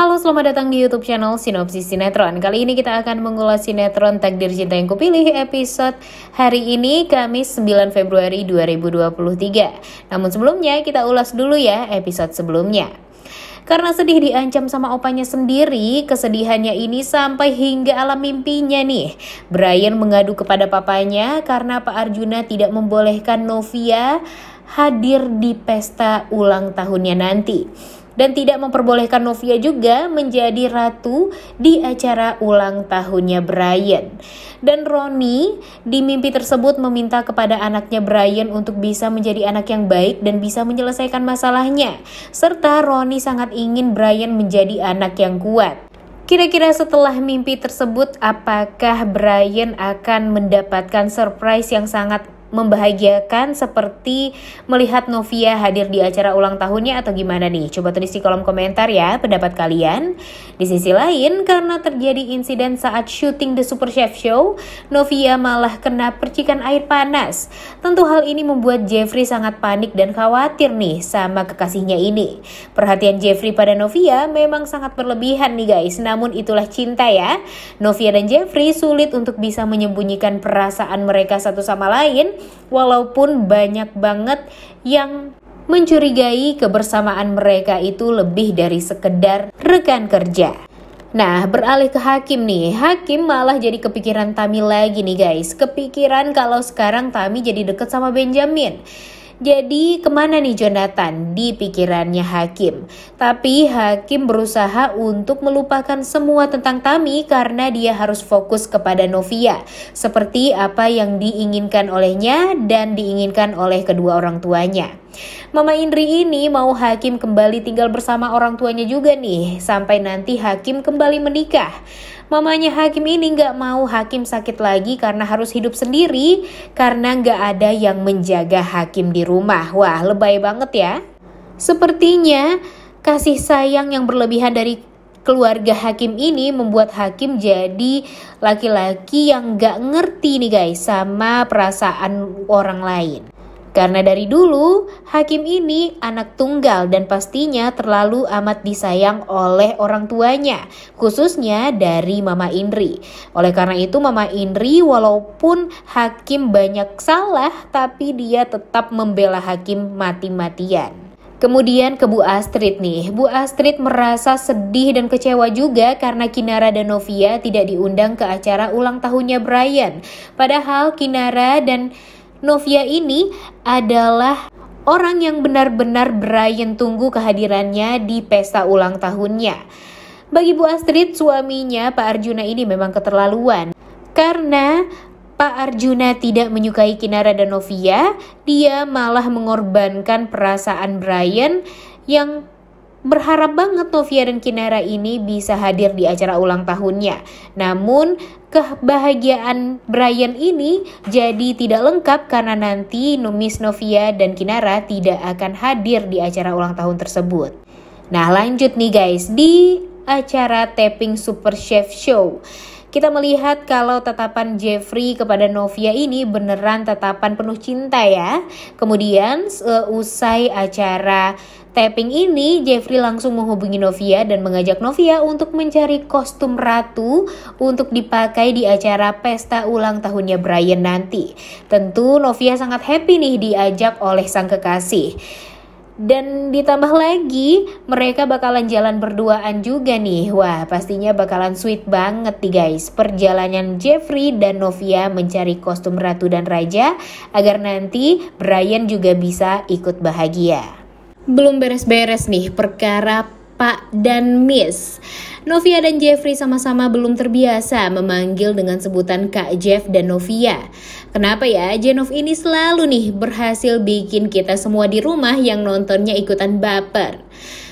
Halo, selamat datang di YouTube channel Sinopsis Sinetron. Kali ini kita akan mengulas sinetron Takdir Cinta Yang Kupilih episode hari ini Kamis 9 Februari 2023. Namun sebelumnya kita ulas dulu ya episode sebelumnya. Karena sedih diancam sama opanya sendiri, kesedihannya ini sampai hingga alam mimpinya nih. Brian mengadu kepada papanya karena Pak Arjuna tidak membolehkan Novia hadir di pesta ulang tahunnya nanti dan tidak memperbolehkan Novia juga menjadi ratu di acara ulang tahunnya Brian. Dan Roni di mimpi tersebut meminta kepada anaknya Brian untuk bisa menjadi anak yang baik dan bisa menyelesaikan masalahnya. Serta Roni sangat ingin Brian menjadi anak yang kuat. Kira-kira setelah mimpi tersebut, apakah Brian akan mendapatkan surprise yang sangat membahagiakan seperti melihat Novia hadir di acara ulang tahunnya atau gimana nih? Coba tulis di kolom komentar ya pendapat kalian. Di sisi lain, karena terjadi insiden saat syuting The Super Chef Show, Novia malah kena percikan air panas. Tentu hal ini membuat Jeffrey sangat panik dan khawatir nih sama kekasihnya ini. Perhatian Jeffrey pada Novia memang sangat berlebihan nih guys, namun itulah cinta ya. Novia dan Jeffrey sulit untuk bisa menyembunyikan perasaan mereka satu sama lain walaupun banyak banget yang mencurigai kebersamaan mereka itu lebih dari sekedar rekan kerja. Nah, beralih ke Hakim nih. Hakim malah jadi kepikiran Tami lagi nih guys. Kepikiran kalau sekarang Tami jadi deket sama Benjamin. Jadi kemana nih Jonathan di pikirannya Hakim? Tapi Hakim berusaha untuk melupakan semua tentang Tami karena dia harus fokus kepada Novia. Seperti apa yang diinginkan olehnya dan diinginkan oleh kedua orang tuanya. Mama Indri ini mau Hakim kembali tinggal bersama orang tuanya juga nih, sampai nanti Hakim kembali menikah. Mamanya Hakim ini nggak mau Hakim sakit lagi karena harus hidup sendiri, karena nggak ada yang menjaga Hakim di rumah. Wah, lebay banget ya. Sepertinya kasih sayang yang berlebihan dari keluarga hakim ini membuat hakim jadi laki-laki yang gak ngerti nih guys sama perasaan orang lain. Karena dari dulu, hakim ini anak tunggal dan pastinya terlalu amat disayang oleh orang tuanya, khususnya dari Mama Indri. Oleh karena itu, Mama Indri walaupun hakim banyak salah, tapi dia tetap membela hakim mati-matian. Kemudian ke Bu Astrid nih. Bu Astrid merasa sedih dan kecewa juga karena Kinara dan Novia tidak diundang ke acara ulang tahunnya Brian. Padahal Kinara dan Novia ini adalah orang yang benar-benar Brian tunggu kehadirannya di pesta ulang tahunnya. Bagi Bu Astrid, suaminya Pak Arjuna ini memang keterlaluan. Karena Pak Arjuna tidak menyukai Kinara dan Novia, dia malah mengorbankan perasaan Brian yang berharap banget Novia dan Kinara ini bisa hadir di acara ulang tahunnya. Namun kebahagiaan Brian ini jadi tidak lengkap karena nanti Numis Novia dan Kinara tidak akan hadir di acara ulang tahun tersebut. Nah lanjut nih guys di acara Tapping Super Chef Show. Kita melihat kalau tatapan Jeffrey kepada Novia ini beneran tatapan penuh cinta ya. Kemudian eh, usai acara Tapping ini, Jeffrey langsung menghubungi Novia dan mengajak Novia untuk mencari kostum ratu untuk dipakai di acara pesta ulang tahunnya Brian nanti. Tentu Novia sangat happy nih diajak oleh sang kekasih. Dan ditambah lagi, mereka bakalan jalan berduaan juga nih. Wah, pastinya bakalan sweet banget nih guys. Perjalanan Jeffrey dan Novia mencari kostum ratu dan raja agar nanti Brian juga bisa ikut bahagia. Belum beres-beres nih perkara Pak dan Miss. Novia dan Jeffrey sama-sama belum terbiasa memanggil dengan sebutan Kak Jeff dan Novia. Kenapa ya? Jenov ini selalu nih berhasil bikin kita semua di rumah yang nontonnya ikutan baper.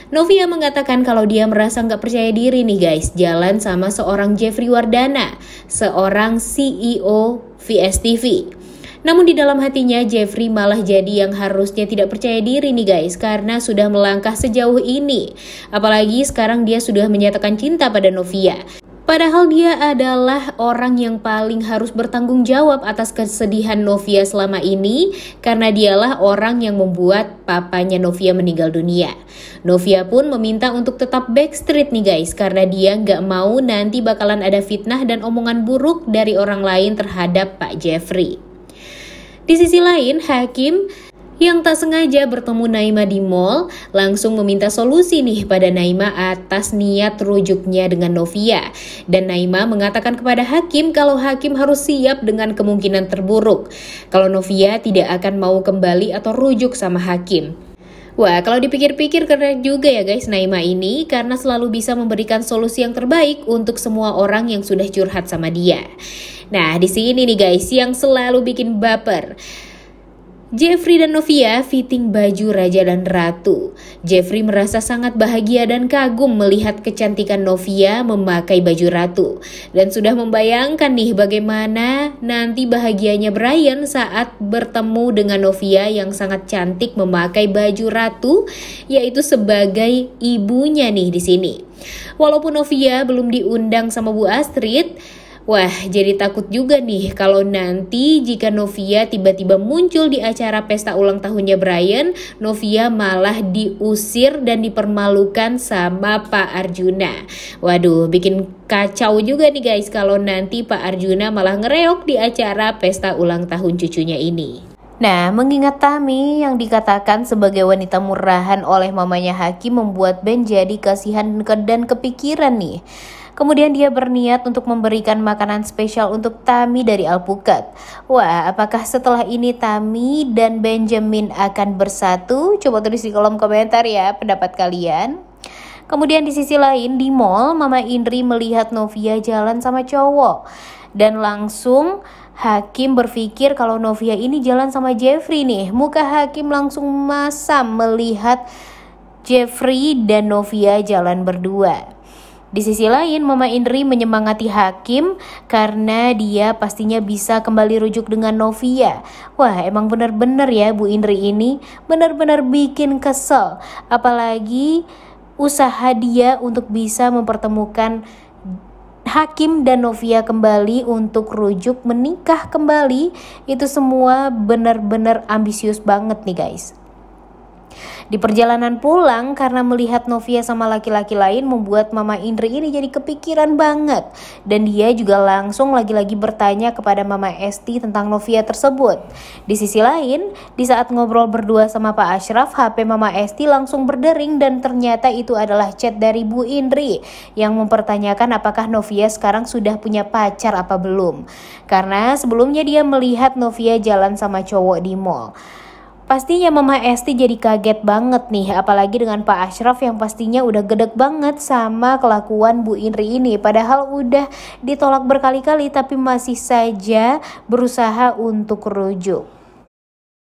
Novia mengatakan kalau dia merasa nggak percaya diri nih guys, jalan sama seorang Jeffrey Wardana, seorang CEO VSTV. Namun di dalam hatinya Jeffrey malah jadi yang harusnya tidak percaya diri nih guys karena sudah melangkah sejauh ini. Apalagi sekarang dia sudah menyatakan cinta pada Novia. Padahal dia adalah orang yang paling harus bertanggung jawab atas kesedihan Novia selama ini karena dialah orang yang membuat papanya Novia meninggal dunia. Novia pun meminta untuk tetap backstreet nih guys karena dia nggak mau nanti bakalan ada fitnah dan omongan buruk dari orang lain terhadap Pak Jeffrey. Di sisi lain, Hakim yang tak sengaja bertemu Naima di mall langsung meminta solusi nih pada Naima atas niat rujuknya dengan Novia. Dan Naima mengatakan kepada Hakim kalau Hakim harus siap dengan kemungkinan terburuk. Kalau Novia tidak akan mau kembali atau rujuk sama Hakim. Wah, kalau dipikir-pikir keren juga ya guys Naima ini karena selalu bisa memberikan solusi yang terbaik untuk semua orang yang sudah curhat sama dia. Nah, di sini nih guys yang selalu bikin baper. Jeffrey dan Novia fitting baju raja dan ratu. Jeffrey merasa sangat bahagia dan kagum melihat kecantikan Novia memakai baju ratu. Dan sudah membayangkan nih bagaimana nanti bahagianya Brian saat bertemu dengan Novia yang sangat cantik memakai baju ratu, yaitu sebagai ibunya nih di sini. Walaupun Novia belum diundang sama Bu Astrid, Wah, jadi takut juga nih kalau nanti jika Novia tiba-tiba muncul di acara pesta ulang tahunnya Brian, Novia malah diusir dan dipermalukan sama Pak Arjuna. Waduh, bikin kacau juga nih guys kalau nanti Pak Arjuna malah ngereok di acara pesta ulang tahun cucunya ini. Nah, mengingat Tami yang dikatakan sebagai wanita murahan oleh mamanya Haki membuat Ben jadi kasihan dan kepikiran nih. Kemudian dia berniat untuk memberikan makanan spesial untuk Tami dari Alpukat. Wah, apakah setelah ini Tami dan Benjamin akan bersatu? Coba tulis di kolom komentar ya pendapat kalian. Kemudian di sisi lain di mall Mama Indri melihat Novia jalan sama cowok dan langsung Hakim berpikir kalau Novia ini jalan sama Jeffrey nih. Muka Hakim langsung masam melihat Jeffrey dan Novia jalan berdua. Di sisi lain, Mama Indri menyemangati Hakim karena dia pastinya bisa kembali rujuk dengan Novia. Wah, emang bener-bener ya Bu Indri ini bener-bener bikin kesel. Apalagi usaha dia untuk bisa mempertemukan Hakim dan Novia kembali untuk rujuk menikah kembali itu semua benar-benar ambisius banget nih guys. Di perjalanan pulang karena melihat Novia sama laki-laki lain membuat Mama Indri ini jadi kepikiran banget. Dan dia juga langsung lagi-lagi bertanya kepada Mama Esti tentang Novia tersebut. Di sisi lain, di saat ngobrol berdua sama Pak Ashraf, HP Mama Esti langsung berdering dan ternyata itu adalah chat dari Bu Indri yang mempertanyakan apakah Novia sekarang sudah punya pacar apa belum. Karena sebelumnya dia melihat Novia jalan sama cowok di mall. Pastinya Mama Esti jadi kaget banget nih, apalagi dengan Pak Ashraf yang pastinya udah gedek banget sama kelakuan Bu Indri ini. Padahal udah ditolak berkali-kali tapi masih saja berusaha untuk rujuk.